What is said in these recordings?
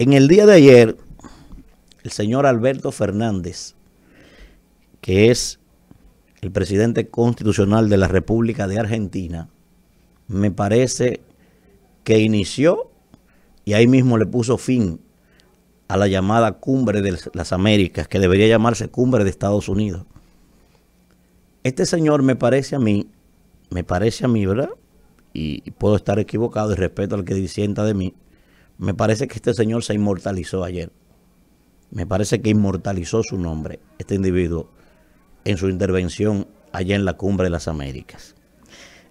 En el día de ayer, el señor Alberto Fernández, que es el presidente constitucional de la República de Argentina, me parece que inició y ahí mismo le puso fin a la llamada cumbre de las Américas, que debería llamarse cumbre de Estados Unidos. Este señor me parece a mí, me parece a mí, ¿verdad? Y, puedo estar equivocado y respeto al que disienta de mí me parece que este señor se inmortalizó ayer. Me parece que inmortalizó su nombre, este individuo, en su intervención allá en la Cumbre de las Américas.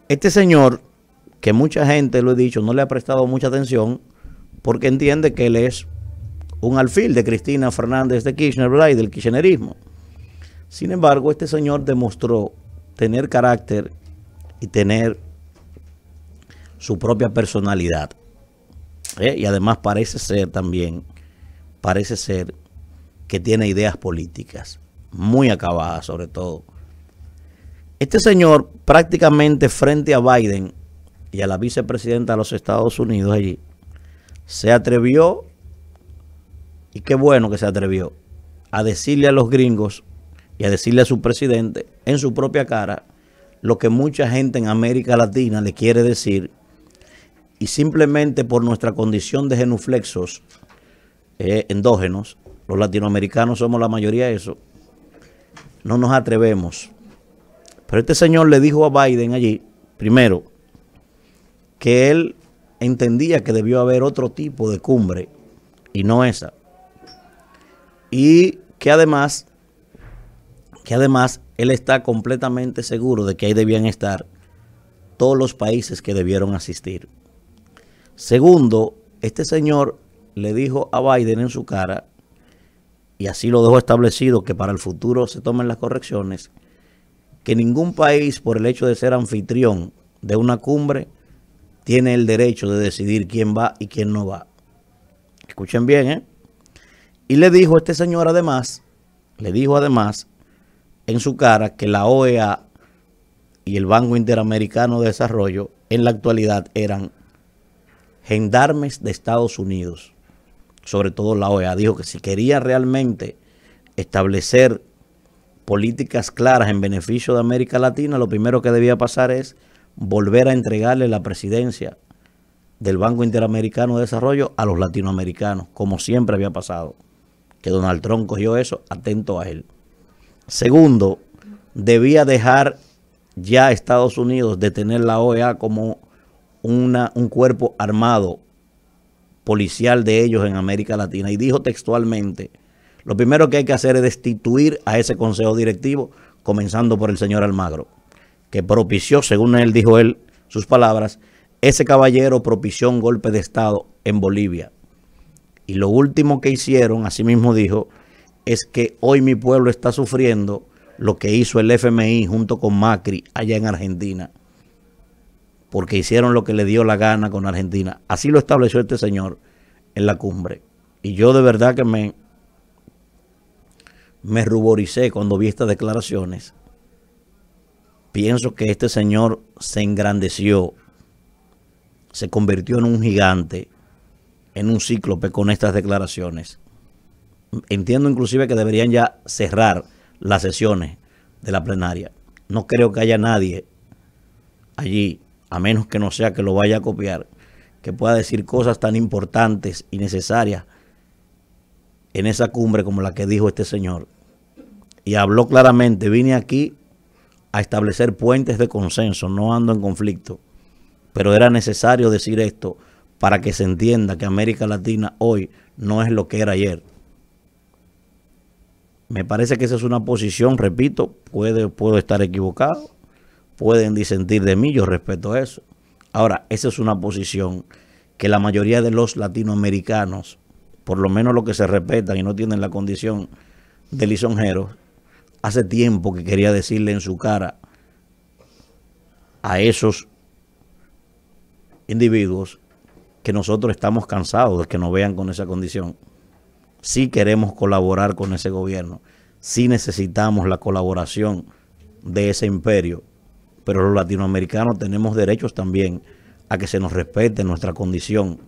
Este señor, que mucha gente, lo he dicho, no le ha prestado mucha atención porque entiende que él es un alfil de Cristina Fernández de Kirchner, Y del kirchnerismo. Sin embargo, este señor demostró tener carácter y tener su propia personalidad. ¿eh? Y además parece ser también, parece ser que tiene ideas políticas, muy acabadas sobre todo. Este señor prácticamente frente a Biden y a la vicepresidenta de los Estados Unidos allí, se atrevió, y qué bueno que se atrevió, a decirle a los gringos y a decirle a su presidente en su propia cara lo que mucha gente en América Latina le quiere decir y simplemente por nuestra condición de genuflexos eh, endógenos, los latinoamericanos somos la mayoría de eso, no nos atrevemos. Pero este señor le dijo a Biden allí, primero, que él entendía que debió haber otro tipo de cumbre y no esa. Y que además, que además él está completamente seguro de que ahí debían estar todos los países que debieron asistir. Segundo, este señor le dijo a Biden en su cara, y así lo dejó establecido, que para el futuro se tomen las correcciones, que ningún país, por el hecho de ser anfitrión de una cumbre, tiene el derecho de decidir quién va y quién no va. Escuchen bien, ¿eh? Y le dijo este señor además, le dijo además en su cara que la OEA y el Banco Interamericano de Desarrollo en la actualidad eran gendarmes de Estados Unidos, sobre todo la OEA, dijo que si quería realmente establecer políticas claras en beneficio de América Latina, lo primero que debía pasar es volver a entregarle la presidencia del Banco Interamericano de Desarrollo a los latinoamericanos, como siempre había pasado, que Donald Trump cogió eso, atento a él. Segundo, debía dejar ya Estados Unidos de tener la OEA como un cuerpo armado policial de ellos en América Latina y dijo textualmente, lo primero que hay que hacer es destituir a ese consejo directivo, comenzando por el señor Almagro, que propició, según él dijo él, sus palabras, ese caballero propició un golpe de Estado en Bolivia. Y lo último que hicieron, asimismo dijo, es que hoy mi pueblo está sufriendo lo que hizo el FMI junto con Macri allá en Argentina porque hicieron lo que le dio la gana con Argentina. Así lo estableció este señor en la cumbre. Y yo de verdad que me, me ruboricé cuando vi estas declaraciones. Pienso que este señor se engrandeció, se convirtió en un gigante, en un cíclope con estas declaraciones. Entiendo inclusive que deberían ya cerrar las sesiones de la plenaria. No creo que haya nadie allí a menos que no sea que lo vaya a copiar, que pueda decir cosas tan importantes y necesarias en esa cumbre como la que dijo este señor. Y habló claramente, vine aquí a establecer puentes de consenso, no ando en conflicto, pero era necesario decir esto para que se entienda que América Latina hoy no es lo que era ayer. Me parece que esa es una posición, repito, puede, puedo estar equivocado, pueden disentir de mí, yo respeto eso. Ahora, esa es una posición que la mayoría de los latinoamericanos, por lo menos los que se respetan y no tienen la condición de lisonjeros, hace tiempo que quería decirle en su cara a esos individuos que nosotros estamos cansados de que nos vean con esa condición. si queremos colaborar con ese gobierno, si necesitamos la colaboración de ese imperio pero los latinoamericanos tenemos derechos también a que se nos respete nuestra condición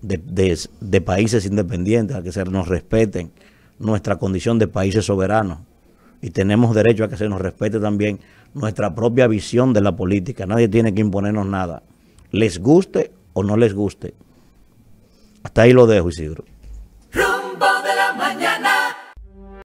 de, países independientes, a que se nos respeten nuestra condición de países soberanos. Y tenemos derecho a que se nos respete también nuestra propia visión de la política. Nadie tiene que imponernos nada, les guste o no les guste. Hasta ahí lo dejo, Isidro.